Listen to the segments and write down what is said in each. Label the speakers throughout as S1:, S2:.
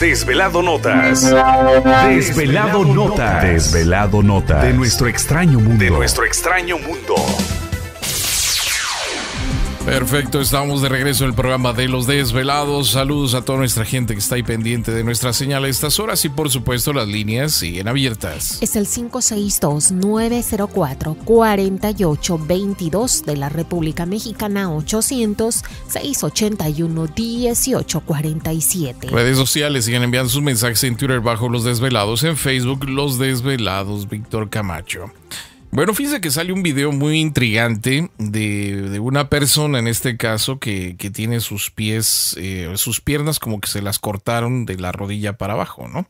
S1: Desvelado Notas. Desvelado, Desvelado Notas. De nuestro extraño mundo. De nuestro extraño mundo. Perfecto, estamos de regreso en el programa de Los Desvelados. Saludos a toda nuestra gente que está ahí pendiente de nuestra señal a estas horas y por supuesto las líneas siguen abiertas. Es el 562-904-4822 de la República Mexicana 800-681-1847. Redes sociales siguen enviando sus mensajes en Twitter bajo Los Desvelados, en Facebook Los Desvelados Víctor Camacho. Bueno, fíjense que sale un video muy intrigante de, una persona, en este caso, que, tiene sus pies, eh, sus piernas como que se las cortaron de la rodilla para abajo, ¿no?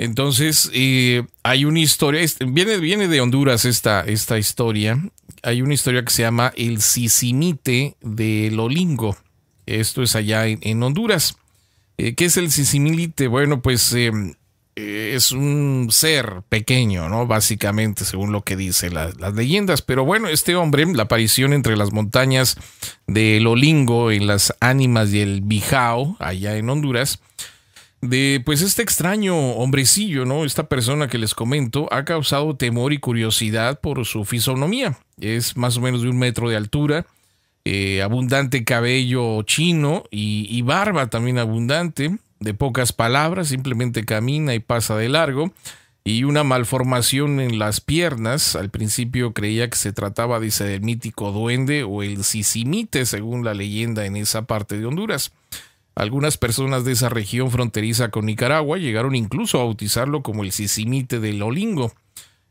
S1: Entonces, eh, hay una historia, este, viene, viene de Honduras esta, esta historia. Hay una historia que se llama El Sisimite de Lolingo. Esto es allá en, Honduras. Eh, ¿Qué es el sisimilite? Bueno, pues eh, es un ser pequeño, ¿no? Básicamente, según lo que dicen las leyendas. Pero bueno, este hombre, la aparición entre las montañas del Olingo, en las ánimas del Bijao, allá en Honduras, de pues este extraño hombrecillo, ¿no? Esta persona que les comento ha causado temor y curiosidad por su fisonomía. Es más o menos de un metro de altura. Eh, abundante cabello chino y barba también abundante, de pocas palabras, simplemente camina y pasa de largo, y una malformación en las piernas. Al principio creía que se trataba, de del mítico duende o el sisimite, según la leyenda en esa parte de Honduras. Algunas personas de esa región fronteriza con Nicaragua llegaron incluso a bautizarlo como el sisimite del Olingo.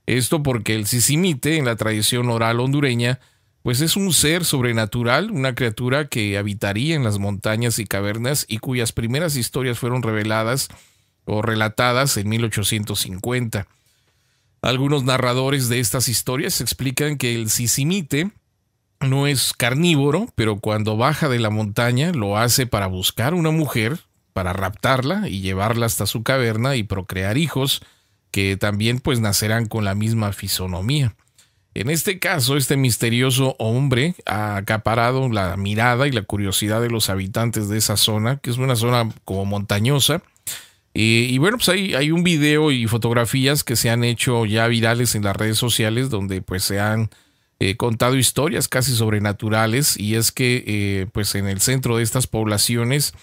S1: Esto porque el sisimite, en la tradición oral hondureña, pues es un ser sobrenatural, una criatura que habitaría en las montañas y cavernas y cuyas primeras historias fueron reveladas o relatadas en 1850. Algunos narradores de estas historias explican que el sisimite no es carnívoro, pero cuando baja de la montaña lo hace para buscar una mujer, para raptarla y llevarla hasta su caverna y procrear hijos, que también pues nacerán con la misma fisonomía. En este caso, este misterioso hombre ha acaparado la mirada y la curiosidad de los habitantes de esa zona, que es una zona como montañosa. y bueno, pues hay, hay un video y fotografías que se han hecho ya virales en las redes sociales donde pues se han eh, contado historias casi sobrenaturales y es que eh, pues en el centro de estas poblaciones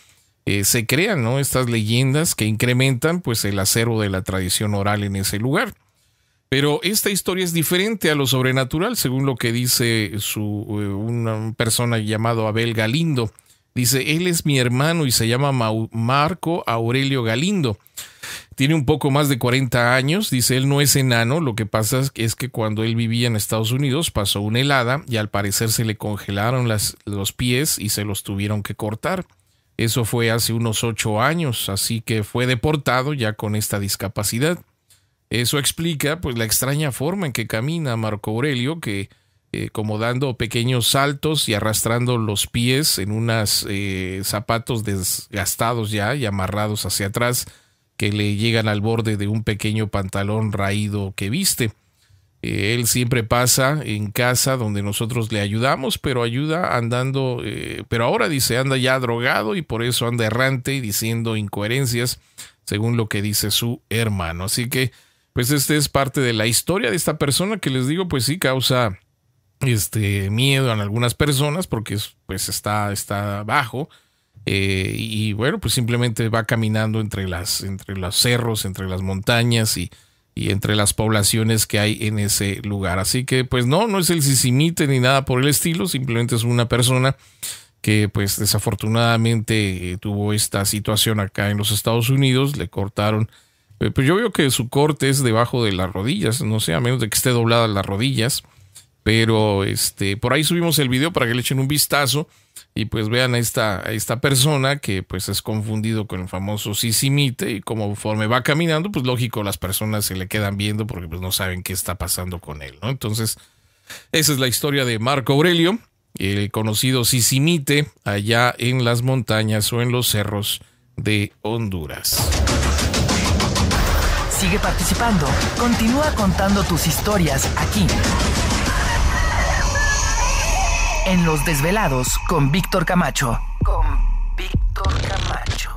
S1: eh, se crean estas leyendas que incrementan pues el acero de la tradición oral en ese lugar. Pero esta historia es diferente a lo sobrenatural, según lo que dice su, eh, una persona llamado Abel Galindo. Dice, él es mi hermano y se llama Marco Aurelio Galindo. Tiene un poco más de 40 años, dice, él no es enano, lo que pasa es que cuando él vivía en Estados Unidos pasó una helada y al parecer se le congelaron los pies y se los tuvieron que cortar. Eso fue hace unos 8 años, así que fue deportado ya con esta discapacidad. Eso explica pues la extraña forma en que camina Marco Aurelio, que eh, como dando pequeños saltos y arrastrando los pies en unos eh, zapatos desgastados ya y amarrados hacia atrás que le llegan al borde de un pequeño pantalón raído que viste. Eh, él siempre pasa en casa donde nosotros le ayudamos, pero ayuda andando, pero ahora dice anda ya drogado y por eso anda errante y diciendo incoherencias, según lo que dice su hermano. Así que pues este es parte de la historia de esta persona que les digo, pues sí causa este miedo en algunas personas porque pues está, está bajo. Eh, y bueno, pues simplemente va caminando entre, las, entre los cerros, entre las montañas y, y, entre las poblaciones que hay en ese lugar. Así que pues no, no es el sisimite ni nada por el estilo, simplemente es una persona que pues desafortunadamente eh, tuvo esta situación acá en los Estados Unidos, le cortaron eh, pues yo veo que su corte es debajo de las rodillas, no sé, a menos de que esté doblada las rodillas. Pero este, por ahí subimos el video para que le echen un vistazo y pues vean a esta, esta persona que pues es confundido con el famoso sisimite y conforme va caminando, pues lógico, las personas se le quedan viendo porque pues no saben qué está pasando con él, ¿no? Entonces, esa es la historia de Marco Aurelio, el conocido sisimite allá en las montañas o en los cerros de Honduras. Sigue participando. Continúa contando tus historias aquí. En Los Desvelados con Víctor Camacho. Con Víctor Camacho.